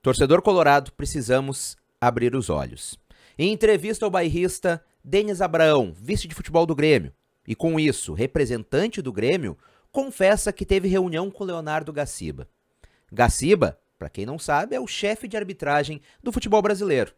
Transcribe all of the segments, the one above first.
Torcedor colorado, precisamos abrir os olhos. Em entrevista ao bairrista Denis Abraão, vice de futebol do Grêmio, e com isso, representante do Grêmio, confessa que teve reunião com Leonardo Gaciba. Gaciba, para quem não sabe, é o chefe de arbitragem do futebol brasileiro.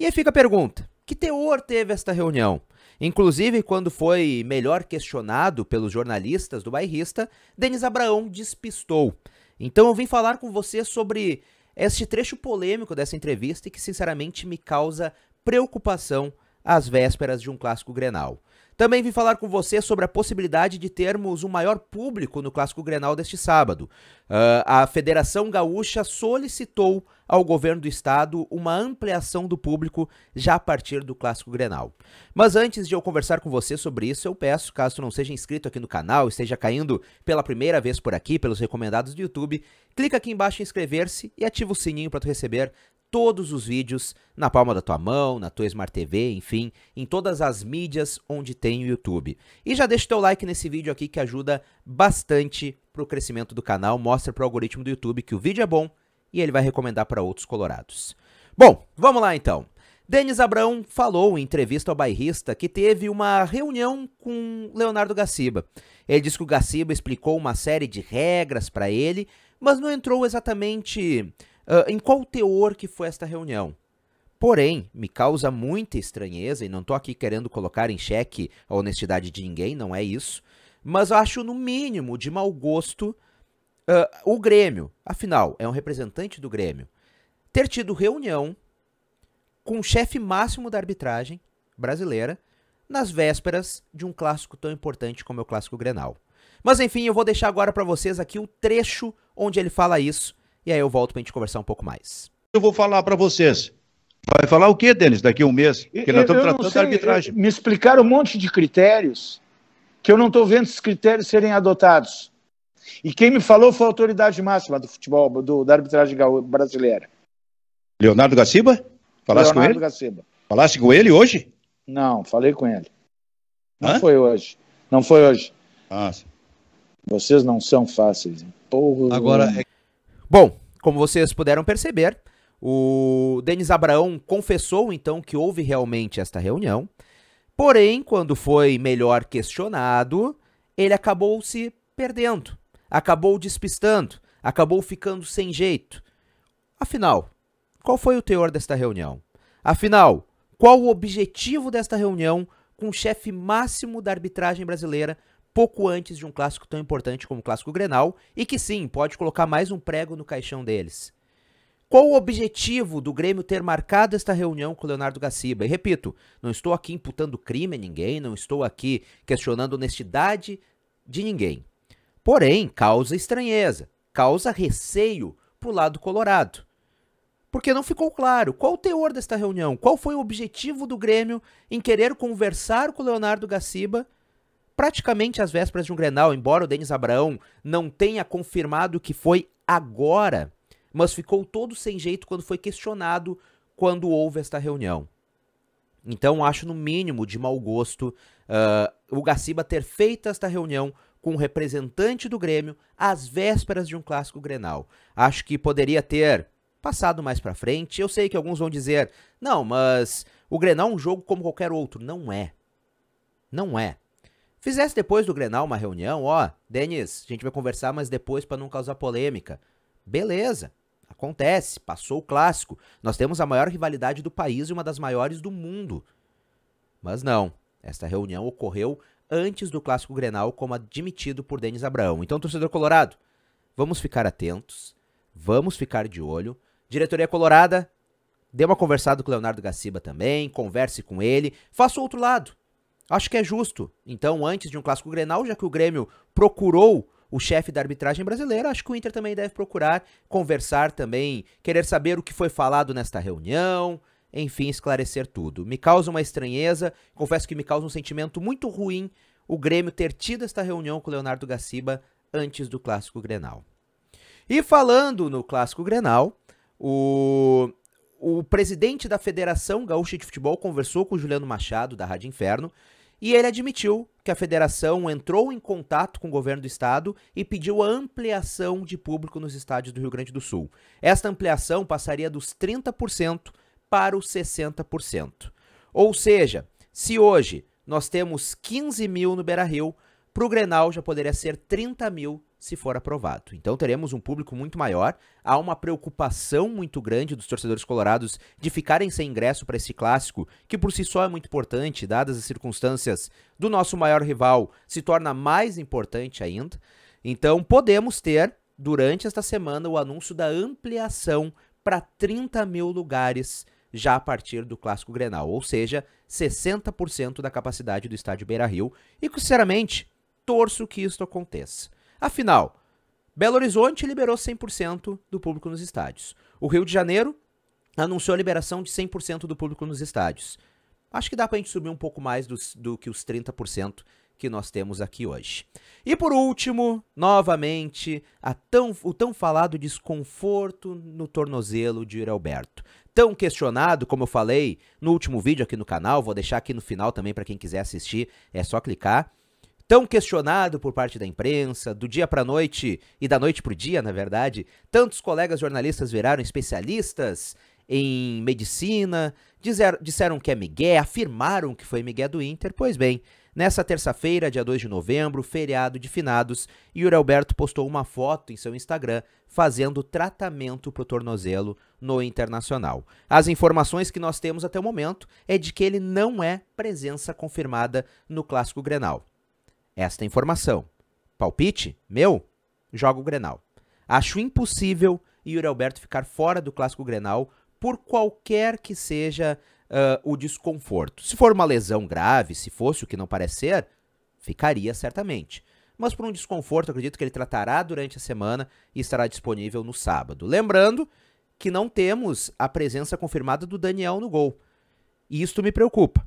E aí fica a pergunta: que teor teve esta reunião? Inclusive, quando foi melhor questionado pelos jornalistas do bairrista, Denis Abraão despistou. Então eu vim falar com você sobre é este trecho polêmico dessa entrevista e que, sinceramente, me causa preocupação às vésperas de um clássico grenal. Também vim falar com você sobre a possibilidade de termos um maior público no Clássico Grenal deste sábado. Uh, a Federação Gaúcha solicitou ao governo do estado uma ampliação do público já a partir do Clássico Grenal. Mas antes de eu conversar com você sobre isso, eu peço, caso não seja inscrito aqui no canal, esteja caindo pela primeira vez por aqui, pelos recomendados do YouTube, clica aqui embaixo em inscrever-se e ativa o sininho para receber todos os vídeos na palma da tua mão, na tua Smart TV, enfim, em todas as mídias onde tem o YouTube. E já deixa o teu like nesse vídeo aqui que ajuda bastante para o crescimento do canal, mostra para o algoritmo do YouTube que o vídeo é bom e ele vai recomendar para outros colorados. Bom, vamos lá então. Denis Abrão falou em entrevista ao bairrista que teve uma reunião com Leonardo Gaciba. Ele disse que o Gaciba explicou uma série de regras para ele, mas não entrou exatamente uh, em qual teor que foi esta reunião. Porém, me causa muita estranheza, e não estou aqui querendo colocar em xeque a honestidade de ninguém, não é isso, mas acho no mínimo de mau gosto uh, o Grêmio, afinal, é um representante do Grêmio, ter tido reunião com o chefe máximo da arbitragem brasileira nas vésperas de um clássico tão importante como é o clássico Grenal. Mas enfim, eu vou deixar agora para vocês aqui o trecho onde ele fala isso e aí eu volto pra gente conversar um pouco mais. Eu vou falar para vocês. Vai falar o que, Denis, daqui a um mês? Porque nós estamos tratando sei, da arbitragem. Me explicaram um monte de critérios que eu não estou vendo esses critérios serem adotados. E quem me falou foi a autoridade máxima do futebol, do, da arbitragem brasileira. Leonardo Gaciba? Falaste Leonardo com ele? Gaciba. Falaste com ele hoje? Não, falei com ele. Não Hã? foi hoje. Não foi hoje. Ah, sim. Vocês não são fáceis. Porra. Agora, é Bom, como vocês puderam perceber, o Denis Abraão confessou então que houve realmente esta reunião, porém, quando foi melhor questionado, ele acabou se perdendo, acabou despistando, acabou ficando sem jeito. Afinal, qual foi o teor desta reunião? Afinal, qual o objetivo desta reunião com o chefe máximo da arbitragem brasileira, pouco antes de um clássico tão importante como o Clássico Grenal e que sim, pode colocar mais um prego no caixão deles. Qual o objetivo do Grêmio ter marcado esta reunião com o Leonardo Gaciba? E repito, não estou aqui imputando crime a ninguém, não estou aqui questionando honestidade de ninguém. Porém, causa estranheza, causa receio pro lado colorado. Porque não ficou claro qual o teor desta reunião, qual foi o objetivo do Grêmio em querer conversar com o Leonardo Gaciba praticamente às vésperas de um Grenal, embora o Denis Abraão não tenha confirmado que foi agora, mas ficou todo sem jeito quando foi questionado quando houve esta reunião. Então acho no mínimo de mau gosto uh, o Gaciba ter feito esta reunião com o representante do Grêmio às vésperas de um clássico Grenal. Acho que poderia ter passado mais para frente. Eu sei que alguns vão dizer: "Não, mas o Grenal é um jogo como qualquer outro". Não é. Não é fizesse depois do Grenal uma reunião, ó, Denis, a gente vai conversar, mas depois para não causar polêmica. Beleza, acontece, passou o clássico. Nós temos a maior rivalidade do país e uma das maiores do mundo. Mas não, esta reunião ocorreu antes do clássico Grenal, como admitido por Denis Abraão. Então, torcedor colorado, vamos ficar atentos, vamos ficar de olho. Diretoria Colorada, dê uma conversada com o Leonardo Gaciba também, converse com ele, faça o outro lado. Acho que é justo. Então, antes de um clássico Grenal, já que o Grêmio procurou o chefe da arbitragem brasileira, acho que o Inter também deve procurar conversar também, querer saber o que foi falado nesta reunião, enfim, esclarecer tudo. Me causa uma estranheza, confesso que me causa um sentimento muito ruim o Grêmio ter tido esta reunião com o Leonardo Gaciba antes do clássico Grenal. E falando no clássico Grenal, o o presidente da Federação Gaúcha de Futebol conversou com o Juliano Machado, da Rádio Inferno, e ele admitiu que a federação entrou em contato com o governo do estado e pediu a ampliação de público nos estádios do Rio Grande do Sul. Esta ampliação passaria dos 30% para os 60%. Ou seja, se hoje nós temos 15 mil no Beira Rio, para o Grenal já poderia ser 30 mil se for aprovado. Então teremos um público muito maior, há uma preocupação muito grande dos torcedores colorados de ficarem sem ingresso para esse clássico, que por si só é muito importante, dadas as circunstâncias do nosso maior rival, se torna mais importante ainda. Então podemos ter, durante esta semana, o anúncio da ampliação para 30 mil lugares já a partir do clássico Grenal, ou seja, 60% da capacidade do estádio Beira-Rio. E, sinceramente, torço que isto aconteça Afinal, Belo Horizonte liberou 100% do público nos estádios. O Rio de Janeiro anunciou a liberação de 100% do público nos estádios. Acho que dá pra gente subir um pouco mais do, do que os 30% que nós temos aqui hoje. E por último, novamente, tão, o tão falado desconforto no tornozelo de Yuri Alberto. Tão questionado, como eu falei no último vídeo aqui no canal, vou deixar aqui no final também para quem quiser assistir, é só clicar tão questionado por parte da imprensa, do dia para noite e da noite para o dia, na verdade. Tantos colegas jornalistas viraram especialistas em medicina, disseram que é Miguel, afirmaram que foi Miguel do Inter. Pois bem, nessa terça-feira, dia 2 de novembro, feriado de finados, Yuri Alberto postou uma foto em seu Instagram fazendo tratamento para o tornozelo no Internacional. As informações que nós temos até o momento é de que ele não é presença confirmada no Clássico Grenal esta informação. Palpite? Meu? Jogo o Grenal. Acho impossível Yuri Alberto ficar fora do Clássico Grenal por qualquer que seja uh, o desconforto. Se for uma lesão grave, se fosse o que não parece ser, ficaria certamente. Mas por um desconforto, acredito que ele tratará durante a semana e estará disponível no sábado. Lembrando que não temos a presença confirmada do Daniel no gol. E isto me preocupa.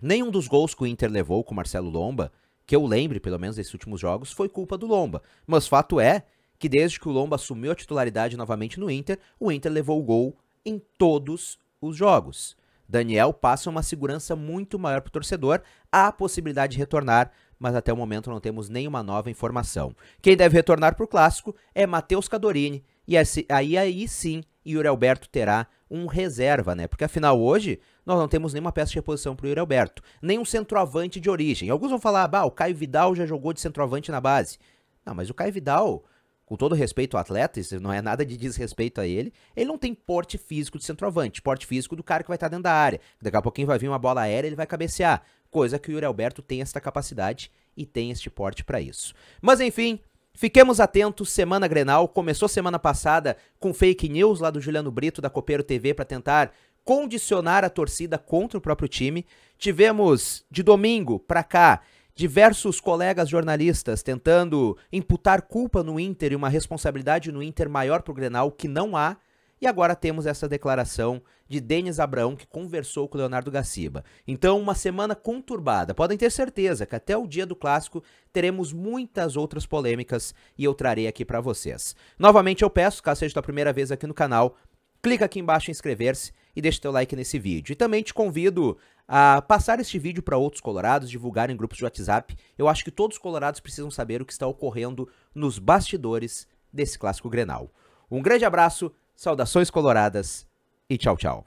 Nenhum dos gols que o Inter levou com Marcelo Lomba que eu lembre, pelo menos, desses últimos jogos, foi culpa do Lomba. Mas fato é que desde que o Lomba assumiu a titularidade novamente no Inter, o Inter levou o gol em todos os jogos. Daniel passa uma segurança muito maior para o torcedor, há a possibilidade de retornar, mas até o momento não temos nenhuma nova informação. Quem deve retornar para o clássico é Matheus Cadorini, e é aí, aí sim Yuri Alberto terá um reserva, né? Porque afinal hoje nós não temos nenhuma peça de reposição para o Yuri Alberto, nem um centroavante de origem. Alguns vão falar, bah, o Caio Vidal já jogou de centroavante na base. Não, mas o Caio Vidal, com todo respeito ao atleta, isso não é nada de desrespeito a ele, ele não tem porte físico de centroavante, porte físico do cara que vai estar dentro da área. Daqui a pouquinho vai vir uma bola aérea, e ele vai cabecear, coisa que o Yuri Alberto tem esta capacidade e tem este porte para isso. Mas enfim, Fiquemos atentos, semana Grenal, começou semana passada com fake news lá do Juliano Brito da Copeiro TV para tentar condicionar a torcida contra o próprio time. Tivemos de domingo para cá diversos colegas jornalistas tentando imputar culpa no Inter e uma responsabilidade no Inter maior pro Grenal que não há. E agora temos essa declaração de Denis Abraão, que conversou com Leonardo Gaciba. Então, uma semana conturbada. Podem ter certeza que até o dia do clássico teremos muitas outras polêmicas e eu trarei aqui para vocês. Novamente eu peço, caso seja a primeira vez aqui no canal, clica aqui embaixo em inscrever-se e deixa teu like nesse vídeo. E também te convido a passar este vídeo para outros colorados, divulgar em grupos de WhatsApp. Eu acho que todos os colorados precisam saber o que está ocorrendo nos bastidores desse clássico Grenal. Um grande abraço Saudações coloradas e tchau, tchau.